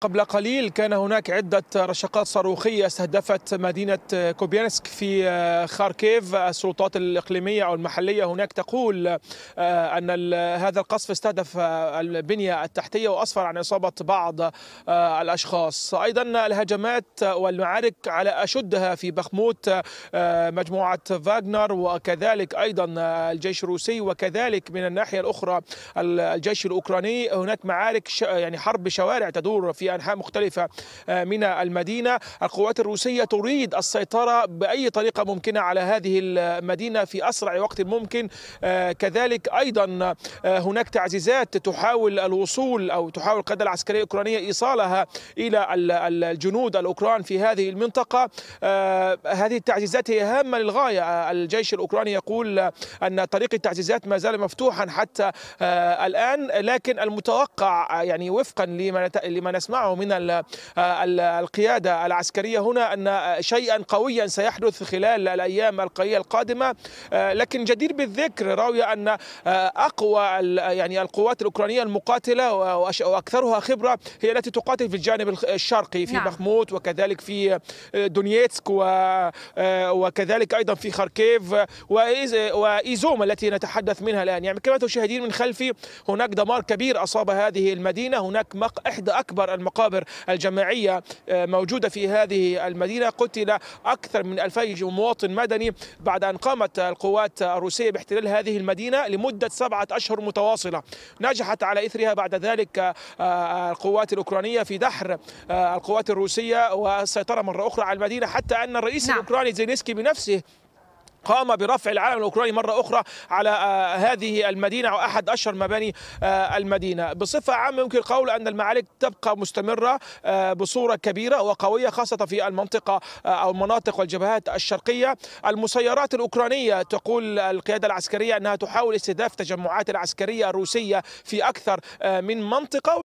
قبل قليل كان هناك عدة رشقات صاروخية استهدفت مدينة كوبيانسك في آه، خاركيف السلطات الإقليمية أو المحلية هناك تقول آه، أن هذا القصف استهدف البنية التحتية وأسفر عن إصابة بعض آه، الأشخاص أيضا الهجمات والمعارك على أشدها في بخموت مجموعة فاغنر وكذلك أيضا الجيش الروسي وكذلك من الناحية الأخرى الجيش الأوكراني هناك معارك يعني حرب شوارع تدور في في أنحاء مختلفة آه، من المدينة القوات الروسية تريد السيطرة بأي طريقة ممكنة على هذه المدينة في أسرع وقت ممكن آه، كذلك أيضا آه، هناك تعزيزات تحاول الوصول أو تحاول القيادة العسكرية الأوكرانية إيصالها إلى الجنود الأوكران في هذه المنطقة هذه التعزيزات هي هامة للغاية الجيش الأوكراني يقول أن طريق التعزيزات ما زال مفتوحا حتى الآن لكن المتوقع يعني وفقا لما نسمع نسمعه من آه، القيادة العسكرية هنا أن شيئا قويا سيحدث خلال الأيام القليلة القادمة آه، لكن جدير بالذكر راوية أن آه، أقوى يعني القوات الأوكرانية المقاتلة وأكثرها خبرة هي التي تقاتل في الجانب الشرقي في نعم. بخموت وكذلك في دونيتسك وكذلك أيضا في خاركيف وإيزوم التي نتحدث منها الآن يعني كما تشاهدين من خلفي هناك دمار كبير أصاب هذه المدينة هناك إحدى أكبر المقابر الجماعية آه، موجودة في هذه المدينة قتل أكثر من 2000 مواطن مدني بعد أن قامت القوات الروسية باحتلال هذه المدينة لمدة سبعة أشهر متواصلة نجحت على إثرها بعد ذلك آه، آه، القوات الأوكرانية في دحر القوات الروسية والسيطرة مرة أخرى على المدينة حتى أن الرئيس نعم. الأوكراني زينيسكي بنفسه قام برفع العلم الاوكراني مره اخرى على آه، هذه المدينه او احد اشهر مباني آه، المدينه بصفه عامه يمكن القول ان المعارك تبقى مستمره آه، بصوره كبيره وقويه خاصه في المنطقه او المناطق والجبهات الشرقيه المسيرات الاوكرانيه تقول القياده العسكريه انها تحاول استهداف تجمعات العسكريه الروسيه في اكثر من منطقه